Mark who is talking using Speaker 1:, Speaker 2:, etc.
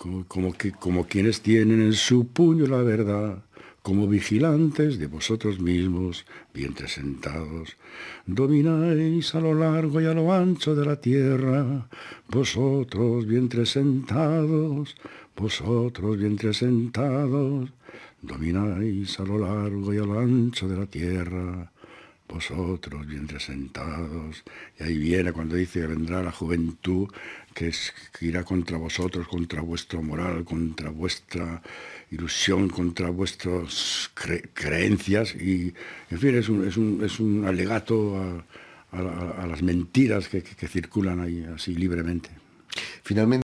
Speaker 1: Como, que, como quienes tienen en su puño la verdad, como vigilantes de vosotros mismos, vientres sentados, domináis a lo largo y a lo ancho de la tierra, vosotros vientres sentados, vosotros vientres sentados, domináis a lo largo y a lo ancho de la tierra, vosotros bien sentados. Y ahí viene cuando dice que vendrá la juventud que, es, irá contra vosotros, contra vuestro moral, contra vuestra ilusión, contra vuestras creencias. Y, en fin, es un, es un, es un alegato a, las mentiras que, que circulan ahí así
Speaker 2: libremente. Finalmente,